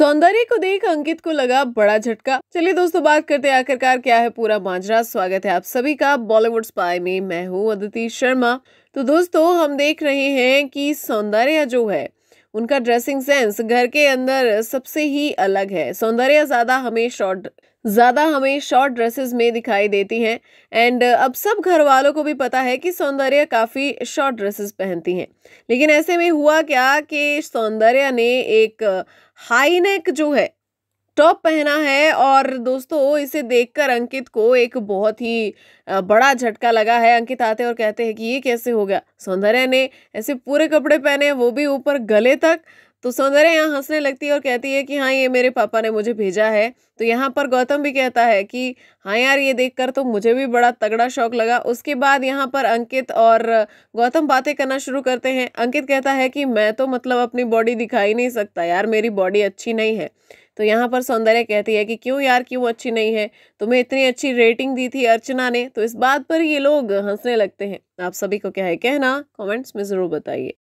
सौंदर्य को देख अंकित को लगा बड़ा झटका चलिए दोस्तों बात करते हैं आखिरकार क्या है पूरा माजरा स्वागत है आप सभी का बॉलीवुड स्पाई में मैं हूँ अदिति शर्मा तो दोस्तों हम देख रहे हैं कि सौंदर्य जो है उनका ड्रेसिंग सेंस घर के अंदर सबसे ही अलग है सौंदर्य ज़्यादा हमें शॉर्ट ज़्यादा हमें शॉर्ट ड्रेसेस में दिखाई देती हैं एंड अब सब घर वालों को भी पता है कि सौंदर्य काफ़ी शॉर्ट ड्रेसेस पहनती हैं लेकिन ऐसे में हुआ क्या कि सौंदर्य ने एक हाई नेक जो है टॉप पहना है और दोस्तों इसे देखकर अंकित को एक बहुत ही बड़ा झटका लगा है अंकित आते और कहते हैं कि ये कैसे हो गया सौंदर्या ने ऐसे पूरे कपड़े पहने वो भी ऊपर गले तक तो सौंदर्य यहाँ हंसने लगती है और कहती है कि हाँ ये मेरे पापा ने मुझे भेजा है तो यहाँ पर गौतम भी कहता है कि हाँ यार ये देखकर तो मुझे भी बड़ा तगड़ा शौक लगा उसके बाद यहाँ पर अंकित और गौतम बातें करना शुरू करते हैं अंकित कहता है कि मैं तो मतलब अपनी बॉडी दिखा ही नहीं सकता यार मेरी बॉडी अच्छी नहीं है तो यहाँ पर सौंदर्य कहती है कि क्यों यार क्यों अच्छी नहीं है तुम्हें इतनी अच्छी रेटिंग दी थी अर्चना ने तो इस बात पर ये लोग हंसने लगते हैं आप सभी को क्या है कहना कमेंट्स में ज़रूर बताइए